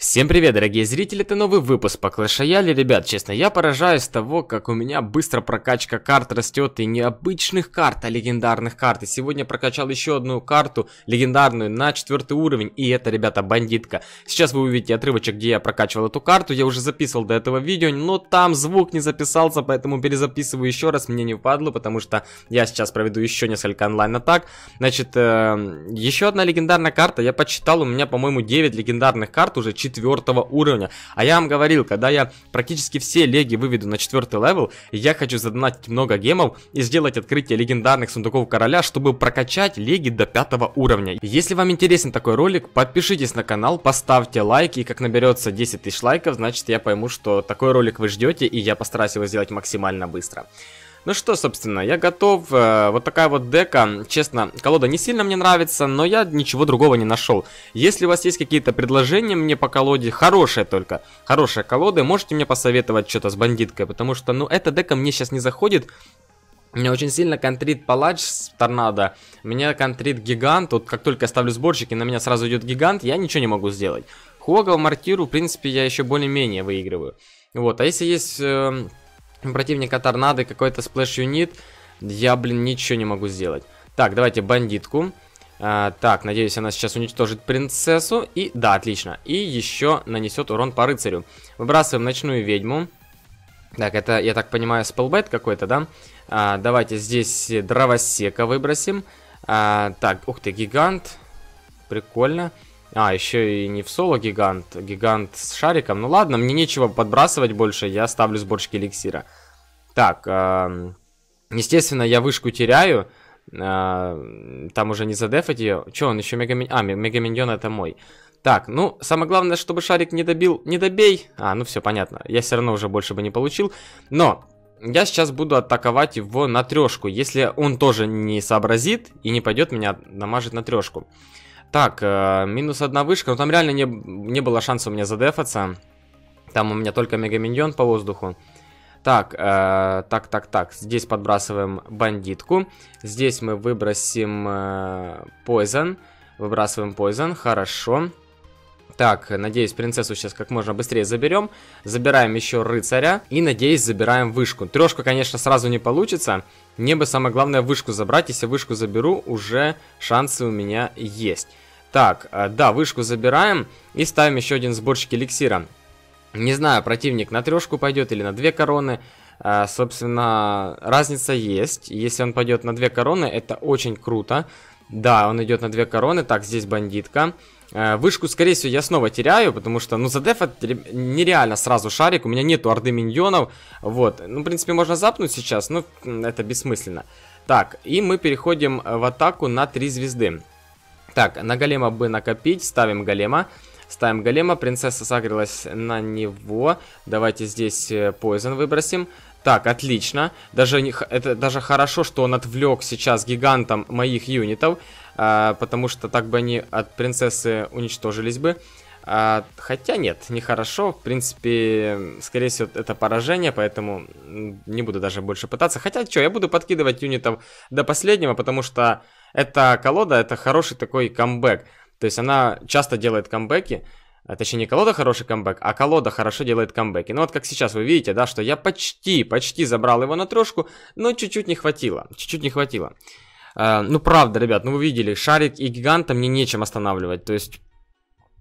Всем привет, дорогие зрители, это новый выпуск по Clash Royale. Ребят, честно, я поражаюсь того, как у меня быстро прокачка карт растет и необычных карт, а легендарных карт. И сегодня прокачал еще одну карту, легендарную, на четвертый уровень, и это, ребята, бандитка. Сейчас вы увидите отрывочек, где я прокачивал эту карту, я уже записывал до этого видео, но там звук не записался, поэтому перезаписываю еще раз, мне не впадло, потому что я сейчас проведу еще несколько онлайн-атак. Значит, э, еще одна легендарная карта, я почитал, у меня, по-моему, 9 легендарных карт уже, 4 четвертого уровня. А я вам говорил, когда я практически все леги выведу на четвертый левел, я хочу задонатить много гемов и сделать открытие легендарных сундуков короля, чтобы прокачать леги до пятого уровня. Если вам интересен такой ролик, подпишитесь на канал, поставьте лайк, и как наберется 10 тысяч лайков, значит я пойму, что такой ролик вы ждете, и я постараюсь его сделать максимально быстро. Ну что, собственно, я готов. Э, вот такая вот дека. Честно, колода не сильно мне нравится, но я ничего другого не нашел. Если у вас есть какие-то предложения мне по колоде, хорошие только, хорошие колоды, можете мне посоветовать что-то с бандиткой, потому что, ну, эта дека мне сейчас не заходит. Меня очень сильно контрит палач с торнадо, меня контрит гигант, вот как только я ставлю сборщики, на меня сразу идет гигант, я ничего не могу сделать. Хуагал Мартиру, в принципе, я еще более-менее выигрываю. Вот, а если есть... Э противника торнадо, какой-то сплэш-юнит. Я, блин, ничего не могу сделать. Так, давайте бандитку. А, так, надеюсь, она сейчас уничтожит принцессу. И, да, отлично. И еще нанесет урон по рыцарю. Выбрасываем ночную ведьму. Так, это, я так понимаю, спелбайт какой-то, да? А, давайте здесь дровосека выбросим. А, так, ух ты, гигант. Прикольно. Прикольно. А, еще и не в соло гигант, гигант с шариком. Ну ладно, мне нечего подбрасывать больше, я ставлю сборщики эликсира. Так, э, естественно, я вышку теряю. Э, там уже не задефать ее. Че, он еще мегамин? А, мегаминьон это мой. Так, ну, самое главное, чтобы шарик не добил, не добей. А, ну все, понятно. Я все равно уже больше бы не получил. Но я сейчас буду атаковать его на трешку. Если он тоже не сообразит и не пойдет меня намажет на трешку. Так, э, минус одна вышка, но ну, там реально не, не было шанса у меня задефаться. Там у меня только мегаминьон по воздуху. Так, э, так, так, так. Здесь подбрасываем бандитку. Здесь мы выбросим э, Poison. Выбрасываем Poison, хорошо. Так, надеюсь, принцессу сейчас как можно быстрее заберем. Забираем еще рыцаря. И, надеюсь, забираем вышку. Трешку, конечно, сразу не получится. Мне бы самое главное вышку забрать. Если вышку заберу, уже шансы у меня есть. Так, а, да, вышку забираем. И ставим еще один сборщик эликсира. Не знаю, противник на трешку пойдет или на две короны. А, собственно, разница есть. Если он пойдет на две короны, это очень круто. Да, он идет на две короны. Так, здесь бандитка. Бандитка. Э, вышку, скорее всего, я снова теряю, потому что, ну, за деф нереально сразу шарик, у меня нету орды миньонов, вот. Ну, в принципе, можно запнуть сейчас, но это бессмысленно. Так, и мы переходим э, в атаку на 3 звезды. Так, на голема бы накопить, ставим голема. Ставим голема, принцесса сагрилась на него. Давайте здесь э, поизон выбросим. Так, отлично. Даже, это даже хорошо, что он отвлек сейчас гигантом моих юнитов. А, потому что так бы они от принцессы уничтожились бы. А, хотя нет, нехорошо. В принципе, скорее всего, это поражение, поэтому не буду даже больше пытаться. Хотя, что, я буду подкидывать юнитов до последнего, потому что эта колода, это хороший такой камбэк. То есть она часто делает камбэки. А, точнее, не колода хороший камбэк, а колода хорошо делает камбэки. Ну вот как сейчас вы видите, да, что я почти, почти забрал его на трешку, но чуть-чуть не хватило. Чуть-чуть не хватило. А, ну, правда, ребят, ну вы видели, шарик и гиганта мне нечем останавливать. То есть,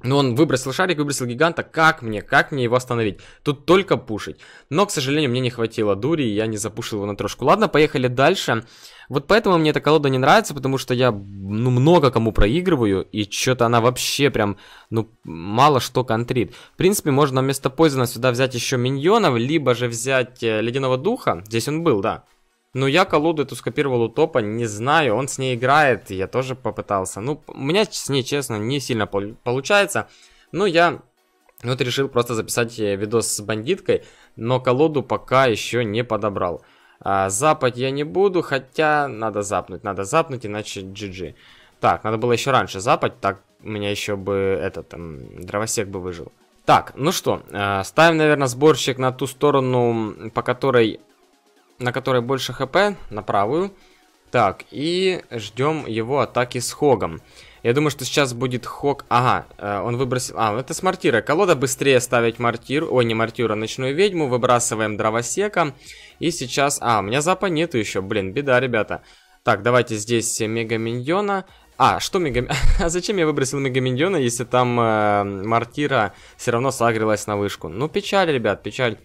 ну он выбросил шарик, выбросил гиганта. Как мне, как мне его остановить? Тут только пушить. Но, к сожалению, мне не хватило дури, и я не запушил его на трошку. Ладно, поехали дальше. Вот поэтому мне эта колода не нравится, потому что я, ну, много кому проигрываю, и что-то она вообще прям, ну, мало что контрит. В принципе, можно вместо Пойзена сюда взять еще миньонов, либо же взять э, Ледяного Духа. Здесь он был, да. Ну, я колоду эту скопировал у топа, не знаю, он с ней играет, я тоже попытался. Ну, у меня с ней, честно, не сильно пол получается, но ну, я вот решил просто записать э, видос с бандиткой, но колоду пока еще не подобрал. А, запать я не буду, хотя надо запнуть, надо запнуть, иначе GG. Так, надо было еще раньше запать, так у меня еще бы этот, там, дровосек бы выжил. Так, ну что, э, ставим, наверное, сборщик на ту сторону, по которой на которой больше хп, на правую. Так, и ждем его атаки с Хогом. Я думаю, что сейчас будет Хог... Ага, э, он выбросил... А, это с мортира. Колода быстрее ставить мортир... Ой, не мортира, ночную ведьму. Выбрасываем дровосека. И сейчас... А, у меня запа нету еще. Блин, беда, ребята. Так, давайте здесь мега-миньона. А, что мега... а зачем я выбросил мега-миньона, если там э, мортира все равно сагрилась на вышку? Ну, печаль, ребят, печаль.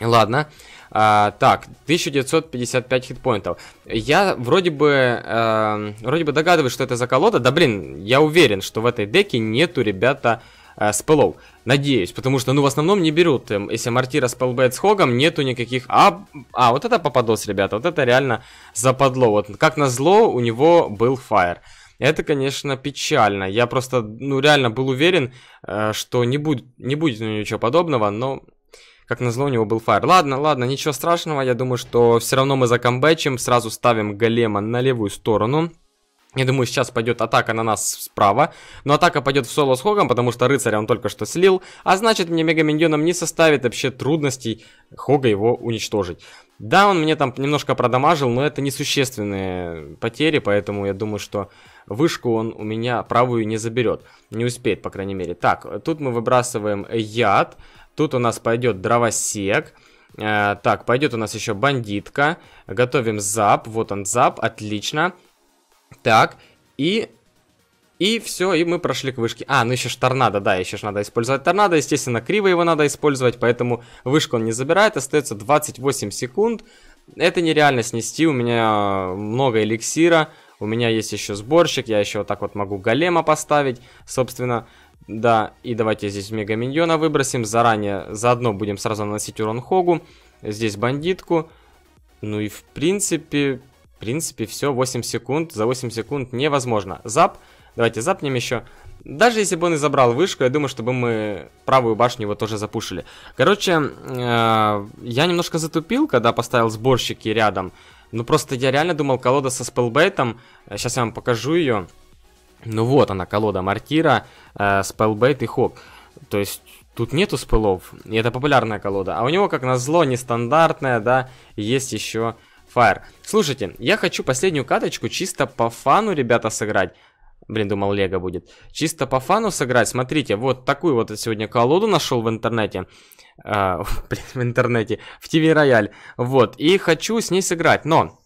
Ладно. Ладно. А, так, 1955 хитпоинтов. Я вроде бы, э, вроде бы догадываюсь, что это за колода. Да блин, я уверен, что в этой деке нету, ребята, э, спылов. Надеюсь, потому что, ну, в основном не берут. Э, если Мартира спелбэт с Хогом, нету никаких... А, а, вот это попадос, ребята, вот это реально западло. Вот как назло у него был фаер. Это, конечно, печально. Я просто, ну, реально был уверен, э, что не будет, не будет ничего подобного, но как назло, у него был фаер. Ладно, ладно, ничего страшного. Я думаю, что все равно мы закомбэчим. Сразу ставим голема на левую сторону. Я думаю, сейчас пойдет атака на нас справа. Но атака пойдет в соло с Хогом, потому что рыцаря он только что слил. А значит, мне Мега Миньоном не составит вообще трудностей Хога его уничтожить. Да, он мне там немножко продамажил, но это несущественные потери, поэтому я думаю, что вышку он у меня правую не заберет. Не успеет, по крайней мере. Так, тут мы выбрасываем яд. Тут у нас пойдет дровосек. Э, так, пойдет у нас еще бандитка. Готовим зап. Вот он зап, отлично. Так, и... И все, и мы прошли к вышке. А, ну еще ж торнадо, да, еще ж надо использовать торнадо. Естественно, криво его надо использовать, поэтому вышку он не забирает. Остается 28 секунд. Это нереально снести, у меня много эликсира. У меня есть еще сборщик, я еще вот так вот могу голема поставить. Собственно, да, и давайте здесь Мега Миньона выбросим. Заранее, заодно будем сразу наносить урон Хогу. Здесь бандитку. Ну и в принципе, в принципе все, 8 секунд. За 8 секунд невозможно. Зап, давайте запнем еще. Даже если бы он и забрал вышку, я думаю, чтобы мы правую башню его тоже запушили. Короче, э -э я немножко затупил, когда поставил сборщики рядом. Ну просто я реально думал колода со спелбейтом. Сейчас я вам покажу ее. Ну вот она, колода Маркира, э, Spellbait и Хок. То есть тут нету спылов, и это популярная колода. А у него, как назло, нестандартная, да, есть еще Fire. Слушайте, я хочу последнюю каточку чисто по фану, ребята, сыграть. Блин, думал, Лего будет. Чисто по фану сыграть. Смотрите, вот такую вот сегодня колоду нашел в интернете. Э, блин, в интернете. В ТВ Рояль. Вот. И хочу с ней сыграть. Но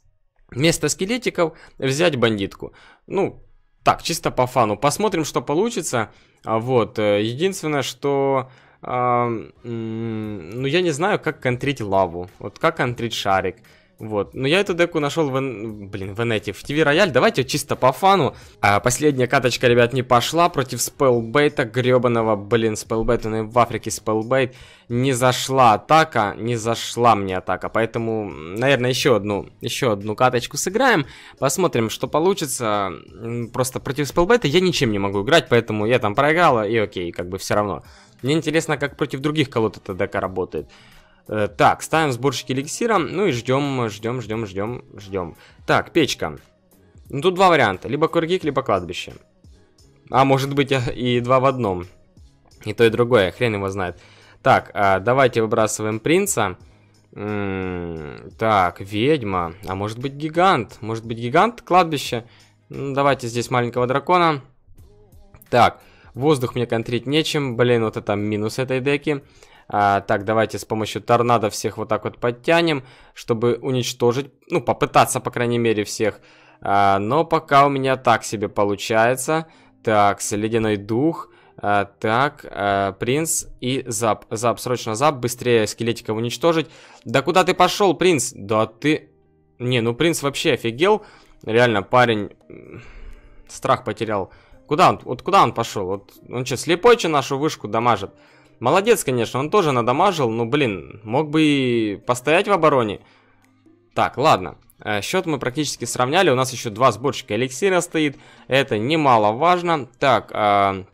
вместо скелетиков взять бандитку. Ну, так, чисто по фану. Посмотрим, что получится. А, вот. Э, единственное, что... А, ну, я не знаю, как контрить лаву. Вот как контрить шарик. Вот. Но я эту деку нашел в, блин, в инете, в TV Рояль. Давайте чисто по фану. А, последняя каточка, ребят, не пошла против спелбейта гребаного, блин, спелбейт. Он и в Африке спелбейт. Не зашла атака, не зашла мне атака. Поэтому, наверное, еще одну, еще одну каточку сыграем. Посмотрим, что получится. Просто против спелбейта я ничем не могу играть, поэтому я там проиграла и окей, как бы все равно. Мне интересно, как против других колод эта дека работает. Э, так, ставим сборщик эликсира, ну и ждем, ждем, ждем, ждем, ждем. Так, печка. Ну, тут два варианта, либо кургик, либо кладбище. А может быть э, и два в одном. И то, и другое, хрен его знает. Так, а, давайте выбрасываем принца. М-м, так, ведьма. А может быть гигант? Может быть гигант кладбище? Ну, давайте здесь маленького дракона. Так, воздух мне контрить нечем. Блин, вот это минус этой деки. А, так, давайте с помощью торнадо всех вот так вот подтянем, чтобы уничтожить, ну, попытаться, по крайней мере, всех. А, но пока у меня так себе получается. Так, с ледяной дух. А, так, а, принц и зап. Зап, срочно зап, быстрее скелетиков уничтожить. Да куда ты пошел, принц? Да ты... Не, ну принц вообще офигел. Реально, парень страх потерял. Куда он? Вот куда он пошел? Вот он что, слепой, что нашу вышку дамажит? Молодец, конечно, он тоже надамажил, но, блин, мог бы и постоять в обороне. Так, ладно. Э, счет мы практически сравняли, у нас еще два сборщика эликсира стоит, это немаловажно. Так, э,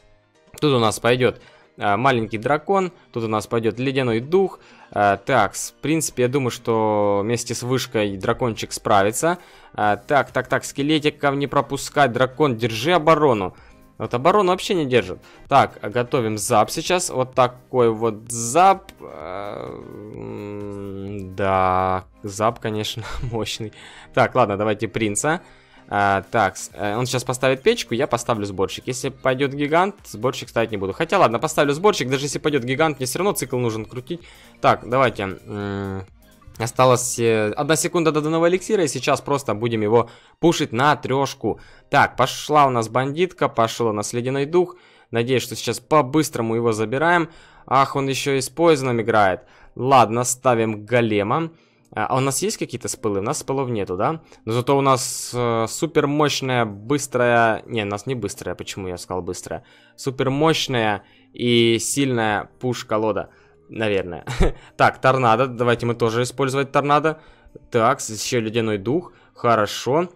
тут у нас пойдет э, маленький дракон, тут у нас пойдет ледяной дух. Э, так, в принципе, я думаю, что вместе с вышкой дракончик справится. Э, так, так, так, скелетиков не пропускать, дракон, держи оборону. Вот оборону вообще не держит. Так, готовим зап сейчас. Вот такой вот зап. Эм, да, зап, конечно, мощный. Так, ладно, давайте принца. А, так, э, он сейчас поставит печку, я поставлю сборщик. Если пойдет гигант, сборщик ставить не буду. Хотя ладно, поставлю сборщик, даже если пойдет гигант, мне все равно цикл нужен крутить. Так, давайте. Осталось э, одна секунда до данного эликсира, и сейчас просто будем его пушить на трешку. Так, пошла у нас бандитка, пошел у нас ледяной дух. Надеюсь, что сейчас по-быстрому его забираем. Ах, он еще и с поизоном играет. Ладно, ставим голема. А, а у нас есть какие-то спылы? У нас спылов нету, да? Но зато у нас э, супер мощная, быстрая... Не, у нас не быстрая, почему я сказал быстрая? Супер мощная и сильная пушка-лода. Наверное. так, торнадо. Давайте мы тоже использовать торнадо. Так, еще ледяной дух. Хорошо.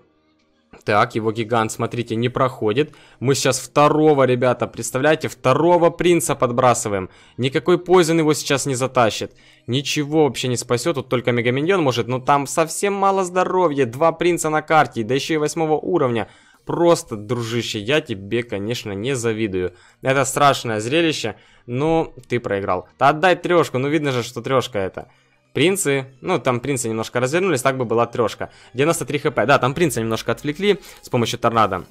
Так, его гигант, смотрите, не проходит. Мы сейчас второго, ребята, представляете, второго принца подбрасываем. Никакой Пойзен его сейчас не затащит. Ничего вообще не спасет, тут только Мегаминьон может, но там совсем мало здоровья. Два принца на карте, да еще и восьмого уровня. Просто, дружище, я тебе, конечно, не завидую. Это страшное зрелище, но ты проиграл. Да отдай трешку, ну видно же, что трешка это. Принцы, ну там принцы немножко развернулись, так бы была трешка. 93 хп, да, там принцы немножко отвлекли с помощью торнадо.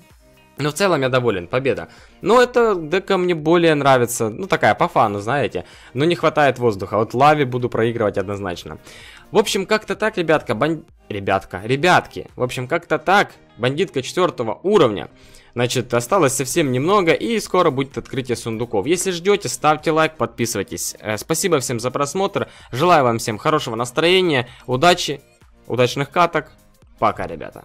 Но в целом я доволен, победа. Но это дека мне более нравится, ну такая по фану, знаете. Но не хватает воздуха, вот лаве буду проигрывать однозначно. В общем, как-то так, ребятка, бан... Ребятка, ребятки, в общем, как-то так, бандитка четвертого уровня. Значит, осталось совсем немного и скоро будет открытие сундуков. Если ждете, ставьте лайк, подписывайтесь. Э, спасибо всем за просмотр, желаю вам всем хорошего настроения, удачи, удачных каток, пока, ребята.